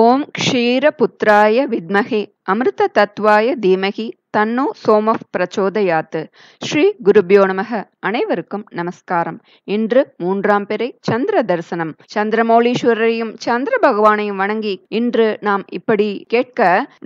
ஓம் க்ஷீரபுத்திராய வித்மகி அமிர்த தத்வாய தீமகி தன்னு சோமஃப் பிரச்சோதயாத்து ஸ்ரீ குருபியோ நமக அனைவருக்கும் நமஸ்காரம் இன்று மூன்றாம் பிறை சந்திர தரிசனம் சந்திரமௌலீஸ்வரரையும் சந்திர பகவானையும் வணங்கி இன்று நாம் இப்படி கேட்க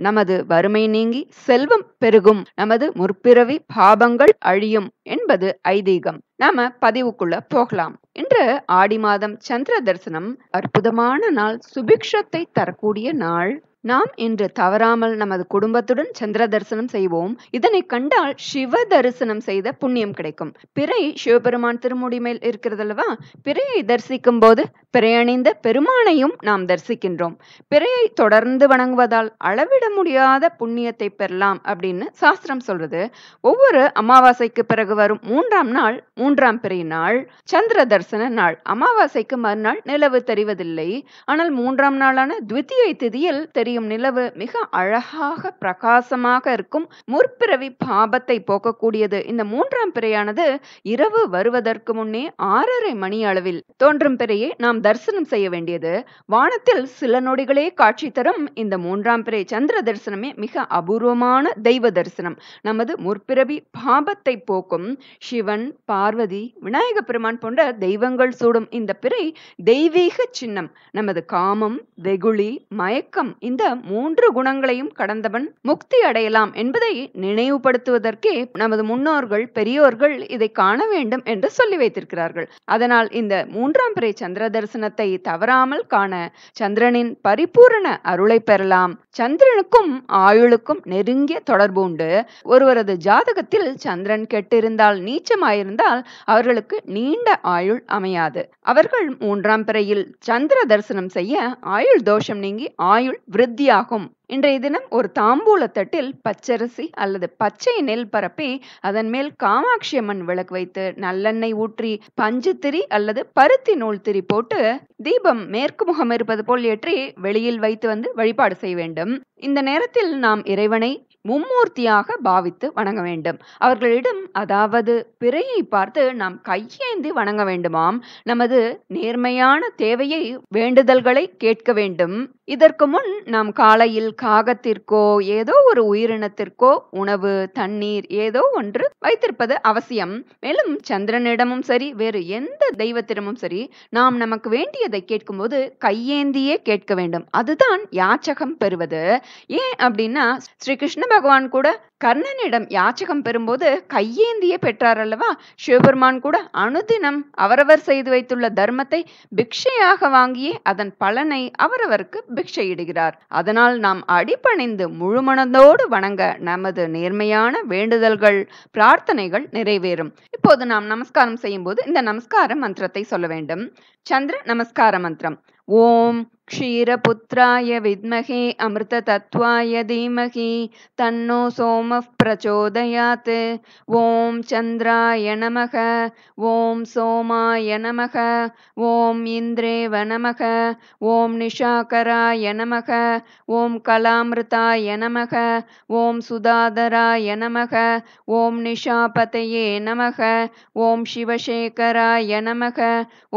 நமது வறுமை நீங்கி செல்வம் பெருகும் நமது முற்பிறவி பாபங்கள் அழியும் என்பது ஐதீகம் நாம பதிவுக்குள்ள போகலாம் இன்று ஆடி மாதம் சந்திர தரிசனம் அற்புதமான நாள் சுபிக்ஷத்தை தரக்கூடிய நாள் நாம் இன்று தவறாமல் நமது குடும்பத்துடன் சந்திர தரிசனம் செய்வோம் இதனை கண்டால் சிவ தரிசனம் செய்த புண்ணியம் கிடைக்கும் பிறை சிவபெருமான் திருமுடி மேல் இருக்கிறதல்லவா பிறையை தரிசிக்கும் போது பிறையணிந்த பெருமானையும் நாம் தரிசிக்கின்றோம் பிறையை தொடர்ந்து வணங்குவதால் அளவிட முடியாத புண்ணியத்தை பெறலாம் அப்படின்னு சாஸ்திரம் சொல்றது ஒவ்வொரு அமாவாசைக்கு பிறகு வரும் மூன்றாம் நாள் மூன்றாம் பிறை நாள் சந்திர தரிசன நாள் அமாவாசைக்கு மறுநாள் நிலவு தெரிவதில்லை ஆனால் மூன்றாம் நாளான துவித்தியை திதியில் தெரியும் செய்யும் நிலவு மிக அழகாக பிரகாசமாக இருக்கும் முற்பிறவி பாபத்தை போக்கக்கூடியது இந்த மூன்றாம் பிறையானது இரவு வருவதற்கு முன்னே ஆறரை மணி அளவில் தோன்றும் பிறையை நாம் தரிசனம் செய்ய வேண்டியது வானத்தில் சில நொடிகளே காட்சி தரும் இந்த மூன்றாம் பிறை சந்திர தரிசனமே மிக அபூர்வமான தெய்வ தரிசனம் நமது முற்பிறவி பாபத்தை போக்கும் சிவன் பார்வதி விநாயக பெருமான் போன்ற தெய்வங்கள் சூடும் இந்த பிறை தெய்வீக சின்னம் நமது காமம் வெகுளி மயக்கம் இந்த மூன்று குணங்களையும் கடந்தவன் முக்தி அடையலாம் என்பதை நினைவுபடுத்துவதற்கே நமது முன்னோர்கள் பெரியோர்கள் இதை காண வேண்டும் என்று சொல்லி வைத்திருக்கிறார்கள் அதனால் இந்த மூன்றாம் பிறை சந்திர தரிசனத்தை தவறாமல் காண சந்திரனின் பரிபூரண அருளை பெறலாம் சந்திரனுக்கும் ஆயுளுக்கும் நெருங்கிய தொடர்பு உண்டு ஒருவரது ஜாதகத்தில் சந்திரன் கெட்டிருந்தால் நீச்சமாயிருந்தால் அவர்களுக்கு நீண்ட ஆயுள் அமையாது அவர்கள் மூன்றாம் பிறையில் சந்திர தரிசனம் செய்ய ஆயுள் தோஷம் நீங்கி ஆயுள் விருத்தியாகும் இன்றைய தினம் ஒரு தாம்பூல தட்டில் பச்சரிசி அல்லது பச்சை நெல் பரப்பி அதன் மேல் காமாட்சி அம்மன் விளக்கு வைத்து நல்லெண்ணெய் ஊற்றி பஞ்சு திரி அல்லது பருத்தி நூல் திரி போட்டு தீபம் மேற்கு முகம் இருப்பது போல் ஏற்றி வெளியில் வைத்து வந்து வழிபாடு செய்ய வேண்டும் இந்த நேரத்தில் நாம் இறைவனை மும்மூர்த்தியாக பாவித்து வணங்க வேண்டும் அவர்களிடம் அதாவது பிறையை பார்த்து நாம் கையேந்தி வணங்க வேண்டுமாம் நமது நேர்மையான தேவையை வேண்டுதல்களை கேட்க வேண்டும் இதற்கு முன் நாம் காலையில் காகத்திற்கோ ஏதோ ஒரு உயிரினத்திற்கோ உணவு தண்ணீர் ஏதோ ஒன்று வைத்திருப்பது அவசியம் மேலும் சந்திரனிடமும் சரி வேறு எந்த தெய்வத்திடமும் சரி நாம் நமக்கு வேண்டியதை கேட்கும்போது கையேந்தியே கேட்க வேண்டும் அதுதான் யாச்சகம் பெறுவது ஏன் அப்படின்னா ஸ்ரீகிருஷ்ண பகவான் கூட கர்ணனிடம் யாச்சகம் பெறும்போது கையேந்திய பெற்றார் அல்லவா சிவபெருமான் கூட அனுதினம் அவரவர் செய்து வைத்துள்ள தர்மத்தை பிக்ஷையாக வாங்கியே அதன் பலனை அவரவருக்கு பிக்ஷையிடுகிறார் அதனால் நாம் அடிப்பணிந்து முழுமனதோடு வணங்க நமது நேர்மையான வேண்டுதல்கள் பிரார்த்தனைகள் நிறைவேறும் இப்போது நாம் நமஸ்காரம் செய்யும்போது இந்த நமஸ்கார மந்திரத்தை சொல்ல வேண்டும் சந்திர நமஸ்கார மந்திரம் ஓம் क्षीरपुत्राय विद्महे अमृततत्त्वाय धीमहि तन्नो सोमः प्रचोदयात् ॐ चन्द्राय नमः ॐ सोमाय नमः ॐ इन्द्रेव नमः ॐ निशाकराय नमः ॐ कलामृताय नमः ॐ सुधाधराय नमः ॐ निशापतये नमः ॐ शिवशेखराय नमः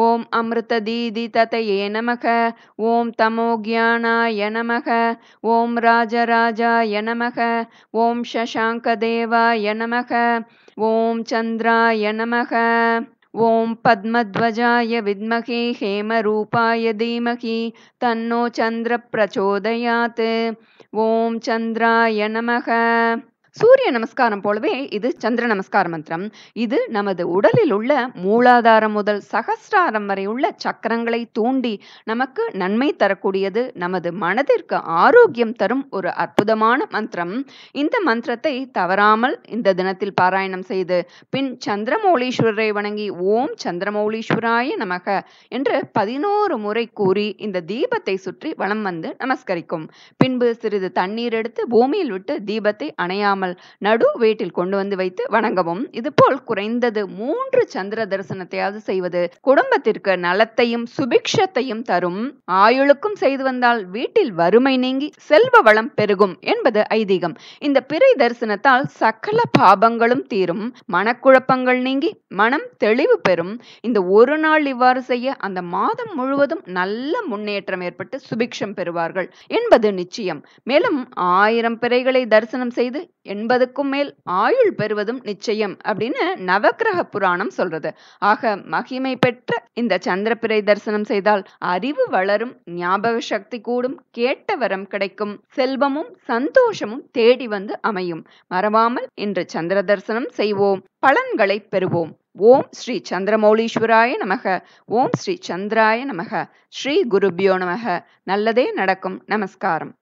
ॐ अमृतदीदिततये नमः ॐ तमोज्ञानाय नमः ॐ राजराजाय नमः ॐ शशाङ्कदेवाय नमः ॐ चन्द्राय नमः ॐ पद्मध्वजाय विद्महे हेमरूपाय धीमहि तन्नो चन्द्रप्रचोदयात् ॐ चन्द्राय नमः சூரிய நமஸ்காரம் போலவே இது சந்திர நமஸ்கார மந்திரம் இது நமது உடலில் உள்ள மூலாதாரம் முதல் சகஸ்ராரம் வரை உள்ள சக்கரங்களை தூண்டி நமக்கு நன்மை தரக்கூடியது நமது மனதிற்கு ஆரோக்கியம் தரும் ஒரு அற்புதமான மந்திரம் இந்த மந்திரத்தை தவறாமல் இந்த தினத்தில் பாராயணம் செய்து பின் சந்திரமௌலீஸ்வரரை வணங்கி ஓம் சந்திரமௌலீஸ்வராய நமக என்று பதினோரு முறை கூறி இந்த தீபத்தை சுற்றி வலம் வந்து நமஸ்கரிக்கும் பின்பு சிறிது தண்ணீர் எடுத்து பூமியில் விட்டு தீபத்தை அணையாமல் இல்லாமல் நடு வீட்டில் கொண்டு வந்து வைத்து வணங்கவும் இதுபோல் குறைந்தது மூன்று சந்திர தரிசனத்தையாவது செய்வது குடும்பத்திற்கு நலத்தையும் சுபிக்ஷத்தையும் தரும் ஆயுளுக்கும் செய்து வந்தால் வீட்டில் வறுமை நீங்கி செல்வ வளம் பெருகும் என்பது ஐதீகம் இந்த பிறை தரிசனத்தால் சகல பாபங்களும் தீரும் மனக்குழப்பங்கள் நீங்கி மனம் தெளிவு பெறும் இந்த ஒரு நாள் இவ்வாறு செய்ய அந்த மாதம் முழுவதும் நல்ல முன்னேற்றம் ஏற்பட்டு சுபிக்ஷம் பெறுவார்கள் என்பது நிச்சயம் மேலும் ஆயிரம் பிறைகளை தரிசனம் செய்து எண்பதுக்கும் மேல் ஆயுள் பெறுவதும் நிச்சயம் அப்படின்னு நவக்கிரக புராணம் சொல்றது ஆக மகிமை பெற்ற இந்த சந்திரபிரை தரிசனம் செய்தால் அறிவு வளரும் ஞாபக சக்தி கூடும் கேட்ட வரம் கிடைக்கும் செல்வமும் சந்தோஷமும் தேடி வந்து அமையும் மறவாமல் இன்று சந்திர தரிசனம் செய்வோம் பலன்களை பெறுவோம் ஓம் ஸ்ரீ சந்திரமௌலீஸ்வராய நமக ஓம் ஸ்ரீ சந்திராய நமக ஸ்ரீ குருபியோ நமக நல்லதே நடக்கும் நமஸ்காரம்